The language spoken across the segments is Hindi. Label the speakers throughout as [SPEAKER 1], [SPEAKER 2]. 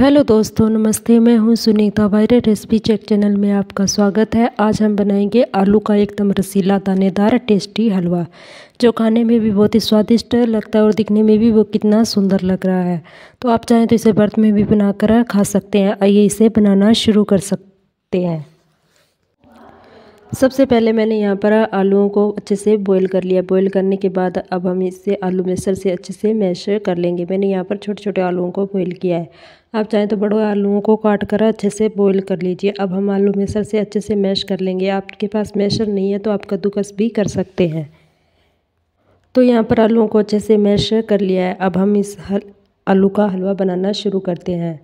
[SPEAKER 1] हेलो दोस्तों नमस्ते मैं हूं सुनीता वायर रेसिपी चेक चैनल में आपका स्वागत है आज हम बनाएंगे आलू का एकदम रसीला दानेदार टेस्टी हलवा जो खाने में भी बहुत ही स्वादिष्ट लगता है और दिखने में भी वो कितना सुंदर लग रहा है तो आप चाहें तो इसे बर्थ में भी बनाकर खा सकते हैं आइए इसे बनाना शुरू कर सकते हैं सबसे पहले मैंने यहाँ पर आलूओं को अच्छे से बॉईल कर लिया बॉईल करने के बाद अब हम इसे आलू मिक्सर से अच्छे से मैश कर लेंगे मैंने यहाँ पर छोटे छोटे आलूओं को बॉईल किया है आप चाहें तो बड़े आलूओं को काट कर अच्छे से बॉईल कर लीजिए अब हम आलू मिक्सर से अच्छे से मैश कर लेंगे आपके पास मैशर नहीं है तो आप कद्दूकस भी कर सकते हैं तो यहाँ पर आलूओं को अच्छे से मैश कर लिया है अब हम इस हल आलू का हलवा बनाना शुरू करते हैं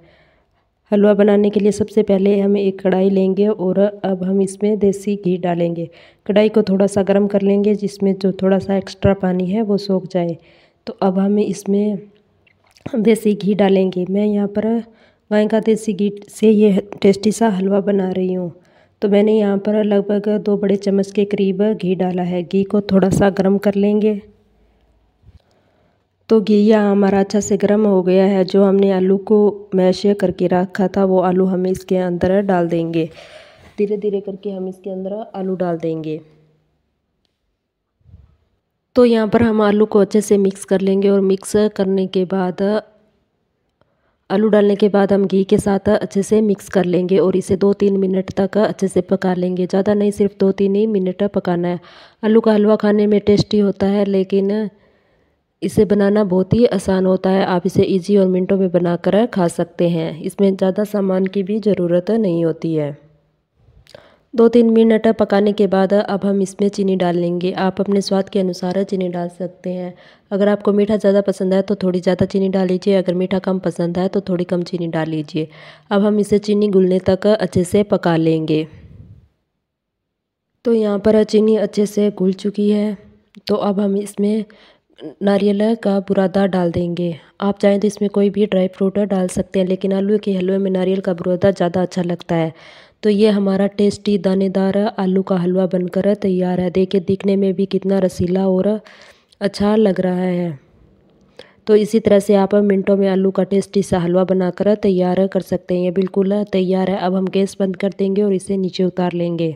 [SPEAKER 1] हलवा बनाने के लिए सबसे पहले हम एक कढ़ाई लेंगे और अब हम इसमें देसी घी डालेंगे कढ़ाई को थोड़ा सा गर्म कर लेंगे जिसमें जो थोड़ा सा एक्स्ट्रा पानी है वो सोख जाए तो अब हम इसमें देसी घी डालेंगे मैं यहाँ पर गाय का देसी घी से ये टेस्टी सा हलवा बना रही हूँ तो मैंने यहाँ पर लगभग दो बड़े चम्मच के करीब घी डाला है घी को थोड़ा सा गर्म कर लेंगे तो घिया हमारा अच्छा से गर्म हो गया है जो हमने आलू को मैश करके रखा था वो आलू हम इसके अंदर डाल देंगे धीरे धीरे करके हम इसके अंदर आलू डाल देंगे तो यहाँ पर हम आलू को अच्छे से मिक्स कर लेंगे और मिक्स करने के बाद आलू डालने के बाद हम घी के साथ अच्छे से मिक्स कर लेंगे और इसे दो तीन मिनट तक अच्छे से पका लेंगे ज़्यादा नहीं सिर्फ दो तीन ही मिनट पकाना है आलू का हलवा खाने में टेस्टी होता है लेकिन इसे बनाना बहुत ही आसान होता है आप इसे इजी और मिनटों में बनाकर खा सकते हैं इसमें ज़्यादा सामान की भी ज़रूरत नहीं होती है दो तीन मिनट पकाने के बाद अब हम इसमें चीनी डाल लेंगे आप अपने स्वाद के अनुसार चीनी डाल सकते हैं अगर आपको मीठा ज़्यादा पसंद है तो थोड़ी ज़्यादा चीनी डाल लीजिए अगर मीठा कम पसंद है तो थोड़ी कम चीनी डाल लीजिए अब हम इसे चीनी घुलने तक अच्छे से पका लेंगे तो यहाँ पर चीनी अच्छे से घुल चुकी है तो अब हम इसमें नारियल का बुरादा डाल देंगे आप चाहें तो इसमें कोई भी ड्राई फ्रूट डाल सकते हैं लेकिन आलू के हलवे में नारियल का बुरादा ज़्यादा अच्छा लगता है तो ये हमारा टेस्टी दानेदार आलू का हलवा बनकर तैयार है देखिए दिखने में भी कितना रसीला और अच्छा लग रहा है तो इसी तरह से आप मिनटों में आलू का टेस्टी सा हलवा बनाकर तैयार कर सकते हैं ये बिल्कुल तैयार है अब हम गैस बंद कर देंगे और इसे नीचे उतार लेंगे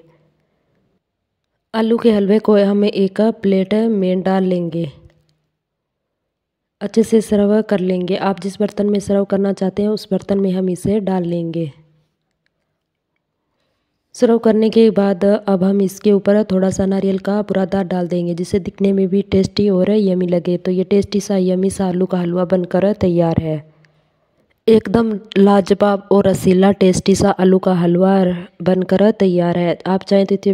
[SPEAKER 1] आलू के हलवे को हम एक प्लेट में डाल लेंगे अच्छे से सर्व कर लेंगे आप जिस बर्तन में सर्व करना चाहते हैं उस बर्तन में हम इसे डाल लेंगे सर्व करने के बाद अब हम इसके ऊपर थोड़ा सा नारियल का बुरादा डाल देंगे जिसे दिखने में भी टेस्टी और यमी लगे तो ये टेस्टी सा यमी सा आलू का हलवा बनकर तैयार है एकदम लाजवाब और रसीला टेस्टी सा आलू का हलवा बनकर तैयार है आप चाहें तो इसे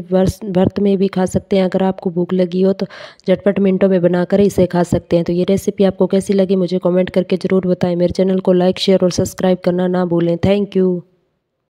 [SPEAKER 1] व्रत में भी खा सकते हैं अगर आपको भूख लगी हो तो झटपट मिनटों में बनाकर इसे खा सकते हैं तो ये रेसिपी आपको कैसी लगी मुझे कमेंट करके ज़रूर बताएं मेरे चैनल को लाइक शेयर और सब्सक्राइब करना ना भूलें थैंक यू